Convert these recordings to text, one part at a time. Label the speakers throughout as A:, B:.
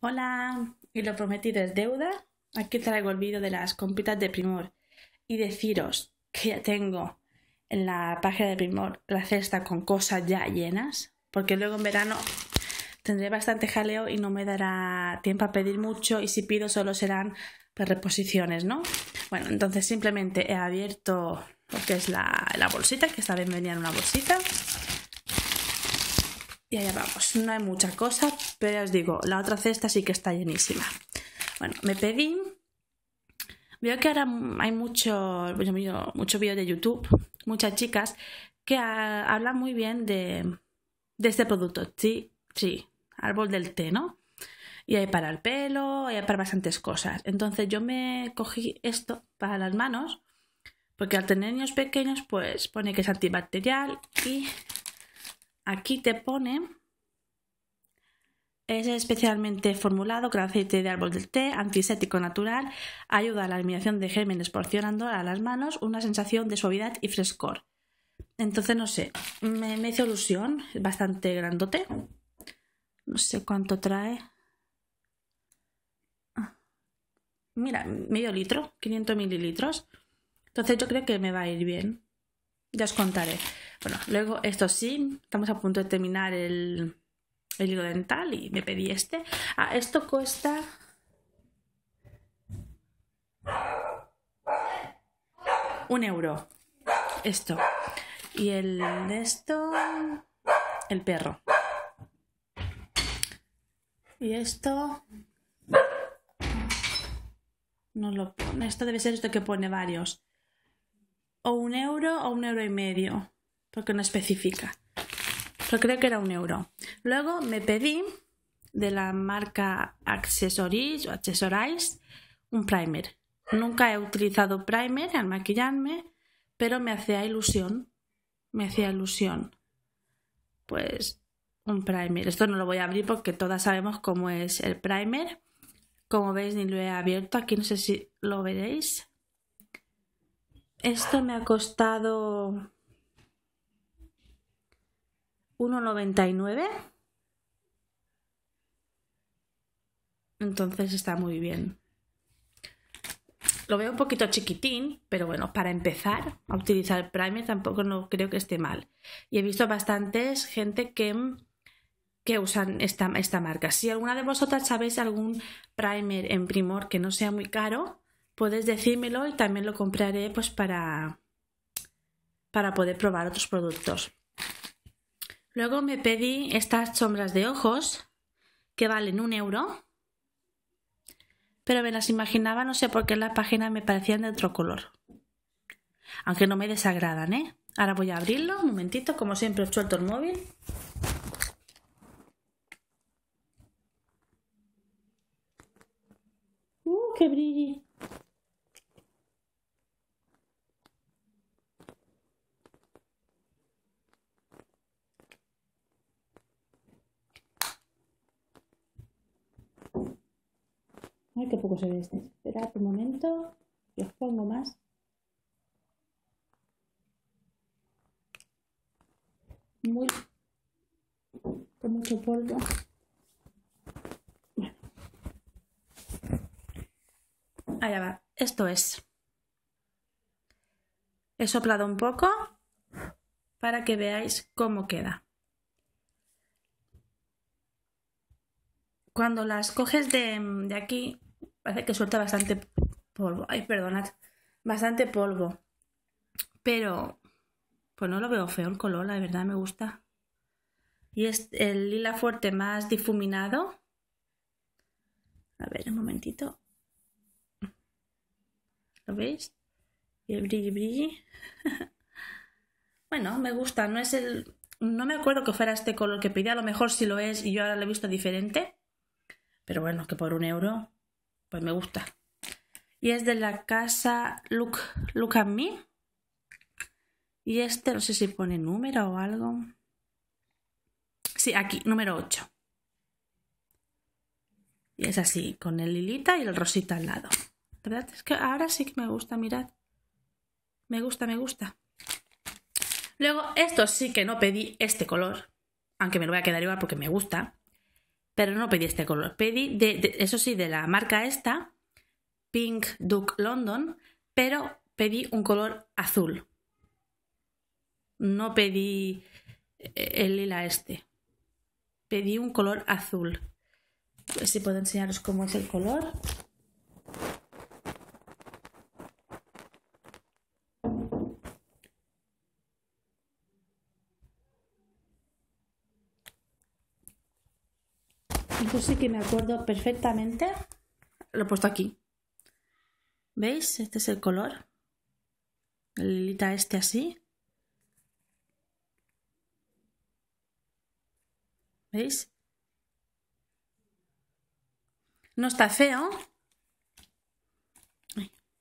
A: Hola, y lo prometido es deuda. Aquí traigo el vídeo de las compitas de Primor y deciros que ya tengo en la página de Primor la cesta con cosas ya llenas, porque luego en verano tendré bastante jaleo y no me dará tiempo a pedir mucho y si pido solo serán reposiciones, ¿no? Bueno, entonces simplemente he abierto lo que es la, la bolsita, que esta vez venía en una bolsita y allá vamos, no hay mucha cosa, pero ya os digo, la otra cesta sí que está llenísima. Bueno, me pedí. Veo que ahora hay mucho, mucho vídeo de YouTube, muchas chicas que hablan muy bien de, de este producto. Sí, sí, árbol del té, ¿no? Y hay para el pelo, hay para bastantes cosas. Entonces yo me cogí esto para las manos, porque al tener niños pequeños, pues pone que es antibacterial y Aquí te pone, es especialmente formulado con aceite de árbol del té, antiséptico natural, ayuda a la eliminación de gérmenes porcionando a las manos una sensación de suavidad y frescor. Entonces, no sé, me, me hizo ilusión, es bastante grandote. No sé cuánto trae. Ah, mira, medio litro, 500 mililitros. Entonces yo creo que me va a ir bien ya os contaré. Bueno, luego esto sí, estamos a punto de terminar el, el hilo dental y me pedí este. Ah, esto cuesta... Un euro. Esto. Y el esto... El perro. Y esto... No lo pone. Esto debe ser esto que pone varios o un euro o un euro y medio, porque no especifica. Pero creo que era un euro. Luego me pedí de la marca Accessories o Accessorize un primer. Nunca he utilizado primer al maquillarme, pero me hacía ilusión. Me hacía ilusión. Pues un primer. Esto no lo voy a abrir porque todas sabemos cómo es el primer. Como veis, ni lo he abierto. Aquí no sé si lo veréis. Esto me ha costado 1,99. Entonces está muy bien. Lo veo un poquito chiquitín, pero bueno, para empezar a utilizar primer tampoco no creo que esté mal. Y he visto bastantes gente que, usan esta, esta marca. Si alguna de vosotras sabéis algún primer en Primor que no sea muy caro, puedes decírmelo y también lo compraré pues para, para poder probar otros productos. Luego me pedí estas sombras de ojos que valen un euro, pero me las imaginaba, no sé por qué en la página me parecían de otro color. Aunque no me desagradan, ¿eh? Ahora voy a abrirlo, un momentito, como siempre he suelto el móvil. ¡Uh, qué brillo! Ay, qué poco se ve este. Esperad un momento y os pongo más. Muy. con mucho polvo. Allá va. Esto es. He soplado un poco para que veáis cómo queda. Cuando las coges de, de aquí, Parece que suelta bastante polvo. Ay, perdonad. Bastante polvo. Pero, pues no lo veo feo el color, la verdad me gusta. Y es el lila fuerte más difuminado. A ver, un momentito. ¿Lo veis? Y el brilli
B: bueno, me
A: gusta. No es el. No me acuerdo que fuera este color que pedí. A lo mejor sí lo es y yo ahora lo he visto diferente. Pero bueno, que por un euro pues me gusta. Y es de la casa Look, Look at Me. Y este, no sé si pone número o algo. Sí, aquí, número 8. Y es así, con el lilita y el rosita al lado. verdad es que ahora sí que me gusta, mirad. Me gusta, me gusta. Luego, esto sí que no pedí este color, aunque me lo voy a quedar igual porque me gusta pero no pedí este color. Pedí, de, eso sí, de la marca esta, Pink Duke London, pero pedí un color azul. No pedí eh, el lila este. Pedí un color azul. si puedo enseñaros cómo es el color. sí que me acuerdo perfectamente. Lo he puesto aquí. ¿Veis? Este es el color. El lilita este así. ¿Veis? No está feo.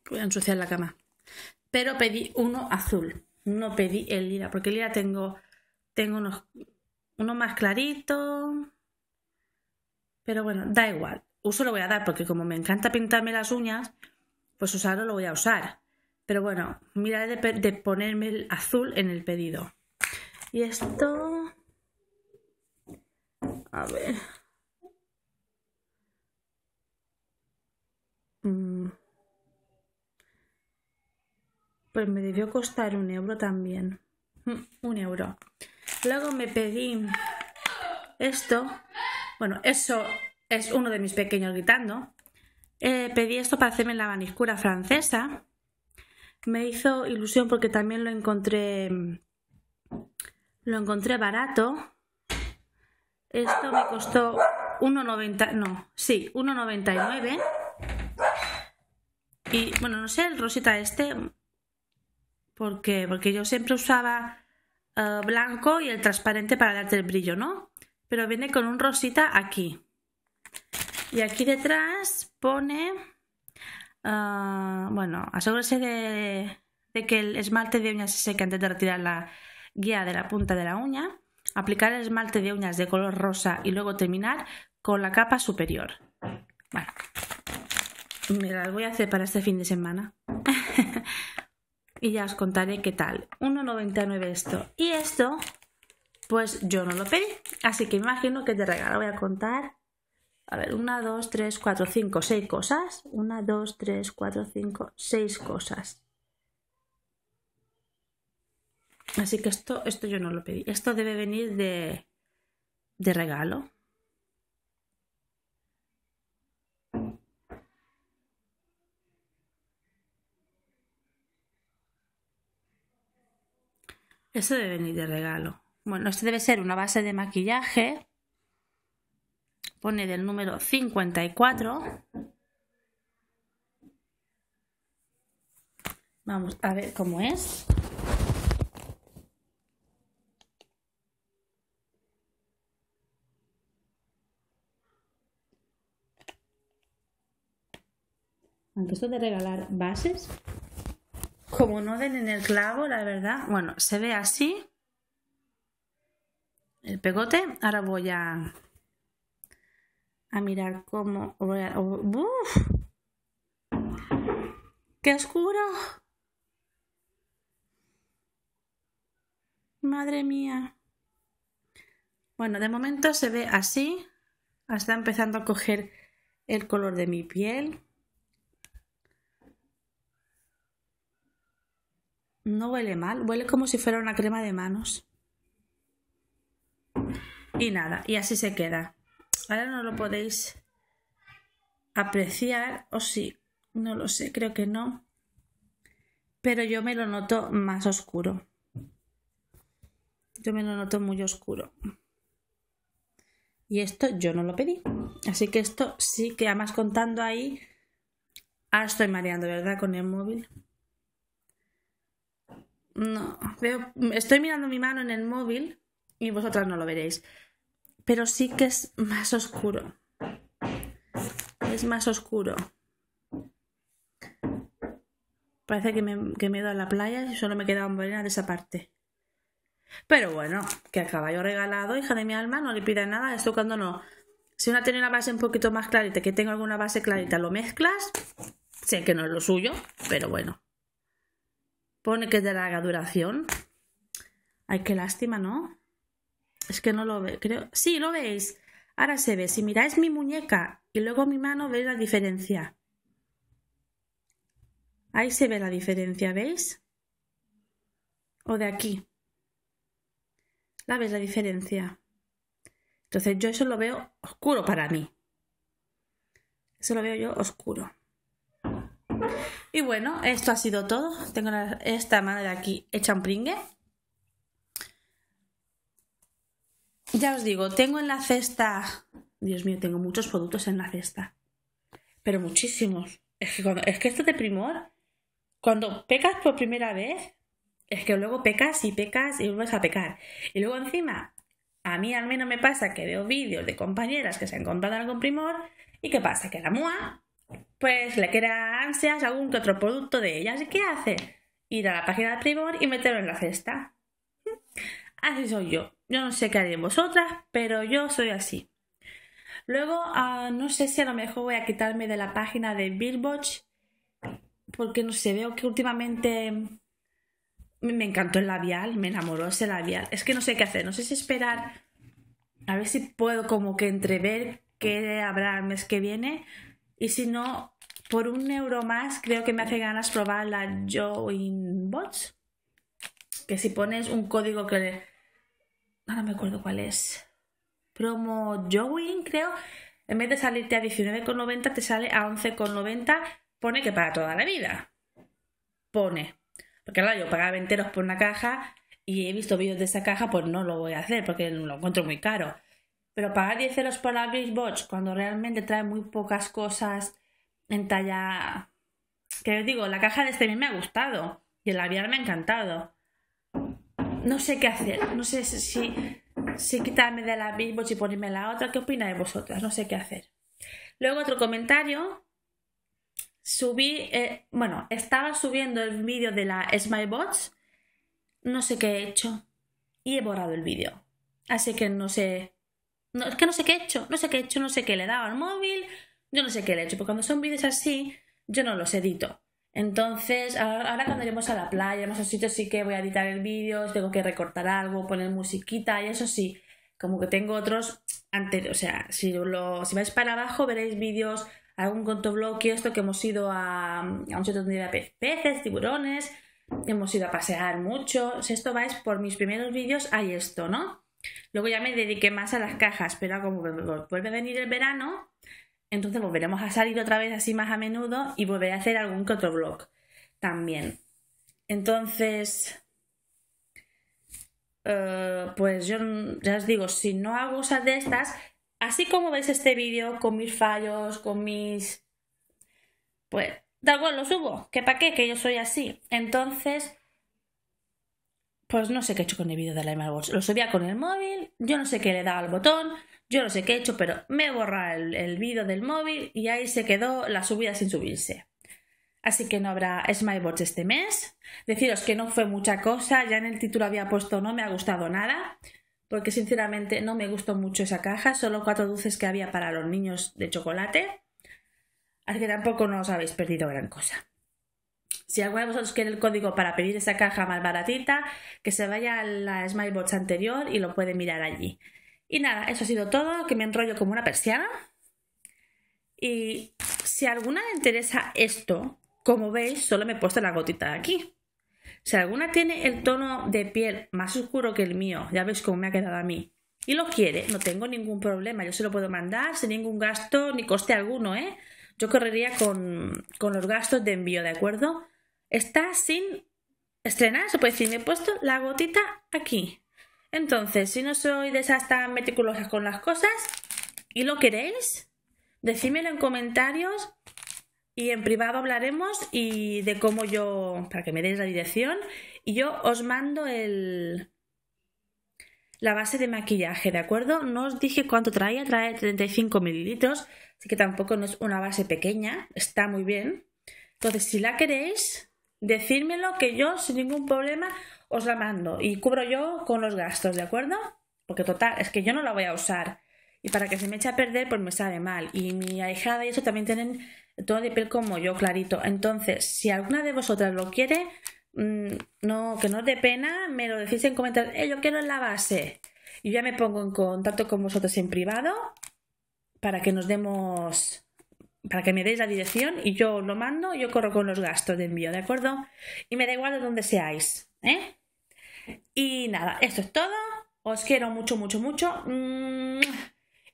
A: voy a ensuciar la cama. Pero pedí uno azul. No pedí el lila, porque el lila tengo, tengo unos, uno más clarito, pero bueno, da igual. Uso lo voy a dar porque como me encanta pintarme las uñas, pues usarlo lo voy a usar. Pero bueno, miraré de, de ponerme el azul en el pedido. Y esto... A ver. Mm. Pues me debió costar un euro también. Mm, un euro. Luego me pedí esto, bueno, eso es uno de mis pequeños gritando. Eh, pedí esto para hacerme la manicura francesa. Me hizo ilusión porque también lo encontré. Lo encontré barato. Esto me costó 1,90. No, sí, 1,99. Y bueno, no sé, el rosita este. ¿Por qué? Porque yo siempre usaba eh, blanco y el transparente para darte el brillo, ¿no? pero viene con un rosita aquí. Y aquí detrás pone, ah, bueno, asegúrese de, de, que el esmalte de uñas se seque antes de retirar la guía de la punta de la uña. Aplicar el esmalte de uñas de color rosa y luego terminar con la capa superior. Bueno, mira, lo voy a hacer para este fin de semana. y ya os contaré qué tal. 1,99 esto. Y esto pues yo no lo pedí, así que imagino que de regalo. Voy a contar. A ver, una, dos, tres, cuatro, cinco, seis cosas. Una, dos, tres, cuatro, cinco, seis cosas. Así que esto, esto yo no lo pedí. Esto debe venir de, de regalo. Eso debe venir de regalo. Bueno, este debe ser una base de maquillaje. Pone del número 54. Vamos a ver cómo es. aunque esto de regalar bases, como no den en el clavo, la verdad, bueno, se ve así el pegote. Ahora voy a, a mirar cómo... Voy ¡Qué oscuro! Madre mía. Bueno, de momento se ve así. Está empezando a coger el color de mi piel. No huele mal, huele como si fuera una crema de manos. Y nada, y así se queda. Ahora no lo podéis apreciar, o sí, no lo sé, creo que no. Pero yo me lo noto más oscuro. Yo me lo noto muy oscuro. Y esto yo no lo pedí. Así que esto sí que además contando ahí. Ahora estoy mareando, ¿verdad? Con el móvil. No, veo, estoy mirando mi mano en el móvil y vosotras no lo veréis pero sí que es más oscuro. Es más oscuro. Parece que me, que he ido a la playa y solo me queda un de esa parte. Pero bueno, que al caballo regalado, hija de mi alma, no le pida nada. Esto cuando no. Si una tiene una base un poquito más clarita, que tengo alguna base clarita, lo mezclas. Sé que no es lo suyo, pero bueno. Pone que es de larga duración. Ay, qué lástima, ¿no? Es que no lo veo, creo. Sí, lo veis. Ahora se ve. Si miráis mi muñeca y luego mi mano, veis la diferencia. Ahí se ve la diferencia, ¿veis? O de aquí. ¿La veis la diferencia? Entonces yo eso lo veo oscuro para mí. Eso lo veo yo oscuro. Y bueno, esto ha sido todo. Tengo esta mano de aquí hecha un pringue. Ya os digo, tengo en la cesta, Dios mío, tengo muchos productos en la cesta, pero muchísimos. Es que, cuando, es que esto de primor, cuando pecas por primera vez, es que luego pecas y pecas y vuelves a pecar. Y luego encima, a mí al menos me pasa que veo vídeos de compañeras que se han encontrado con primor y qué pasa, que la mua, pues le queda ansias algún que otro producto de ellas. ¿Y qué hace? Ir a la página de primor y meterlo en la cesta. Así soy yo. Yo no sé qué haréis vosotras, pero yo soy así. Luego, ah, no sé si a lo mejor voy a quitarme de la página de Billboard, porque no sé, veo que últimamente me encantó el labial, me enamoró ese labial. Es que no sé qué hacer, no sé si esperar, a ver si puedo como que entrever qué habrá el mes que viene, y si no, por un euro más creo que me hace ganas probar la Join que si pones un código que ahora me acuerdo cuál es. Promo Jowin, creo. En vez de salirte a 19,90, te sale a 11,90. Pone que para toda la vida. Pone. Porque claro, yo pagaba enteros por una caja y he visto vídeos de esa caja, pues no lo voy a hacer porque lo encuentro muy caro. Pero pagar 10 euros por la Box cuando realmente trae muy pocas cosas en talla. Que os digo, la caja de este mes me ha gustado y el labial me ha encantado no sé qué hacer. No sé si, quitarme de la Billboard y ponerme la otra. ¿Qué opináis vosotras? No sé qué hacer. Luego otro comentario. Subí, eh, bueno, estaba subiendo el vídeo de la Smilebots. No sé qué he hecho. Y he borrado el vídeo. Así que no sé. es que no sé qué he hecho. No sé qué he hecho. No sé qué le he dado al móvil. Yo no sé qué le he hecho. Porque cuando son vídeos así, yo no los edito. Entonces, ahora cuando iremos a la playa, iremos a sitios sí que voy a editar el vídeo, tengo que recortar algo, poner musiquita y eso sí, como que tengo otros anteriores. O sea, si, lo, si vais para abajo veréis vídeos, algún contoblog y esto que hemos ido a, un sitio donde había peces, tiburones, hemos ido a pasear mucho. Si esto vais por mis primeros vídeos, hay esto, ¿no? Luego ya me dediqué más a las cajas, pero como vuelve a venir el verano, entonces volveremos a salir otra vez así más a menudo y volveré a hacer algún que otro blog también. Entonces, eh, pues yo ya os digo, si no hago cosas de estas, así como veis este vídeo con mis fallos, con mis... Pues, da igual, lo subo, ¿Qué para qué, que yo soy así. Entonces, pues no sé qué he hecho con el vídeo de la Lo subía con el móvil, yo no sé qué le da al botón, yo no sé qué he hecho, pero me he borrado el, vídeo del móvil y ahí se quedó la subida sin subirse. Así que no habrá Smilebots este mes. Deciros que no fue mucha cosa, ya en el título había puesto no me ha gustado nada, porque sinceramente no me gustó mucho esa caja, solo cuatro dulces que había para los niños de chocolate. Así que tampoco nos habéis perdido gran cosa. Si alguno de vosotros quiere el código para pedir esa caja más baratita, que se vaya a la Smilebox anterior y lo puede mirar allí. Y nada, eso ha sido todo, que me enrollo como una persiana. Y si alguna le interesa esto, como veis, solo me he puesto la gotita de aquí. Si alguna tiene el tono de piel más oscuro que el mío, ya veis cómo me ha quedado a mí, y lo quiere, no tengo ningún problema, yo se lo puedo mandar sin ningún gasto ni coste alguno, ¿eh? Yo correría con, con los gastos de envío, ¿de acuerdo? Está sin estrenar, se puede decir, me he puesto la gotita aquí, entonces, si no soy de esas tan meticulosas con las cosas y lo queréis, decídmelo en comentarios y en privado hablaremos y de cómo yo, para que me deis la dirección, y yo os mando el, la base de maquillaje, ¿de acuerdo? No os dije cuánto traía, trae 35 mililitros, así que tampoco no es una base pequeña, está muy bien. Entonces, si la queréis, decírmelo que yo sin ningún problema os la mando y cubro yo con los gastos, ¿de acuerdo? Porque total, es que yo no la voy a usar. Y para que se me eche a perder, pues me sale mal. Y mi ahijada y eso también tienen todo de piel como yo, clarito. Entonces, si alguna de vosotras lo quiere, mm, no, que no os dé pena, me lo decís en comentarios. Eh, yo quiero en la base. Y ya me pongo en contacto con vosotros en privado para que nos demos para que me deis la dirección y yo lo mando, yo corro con los gastos de envío, ¿de acuerdo? Y me da igual de donde seáis. ¿eh? Y nada, esto es todo. Os quiero mucho, mucho, mucho. Mm.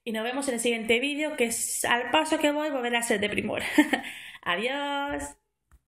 A: Y nos vemos en el siguiente vídeo, que es al paso que voy, volver a ser de primor. Adiós.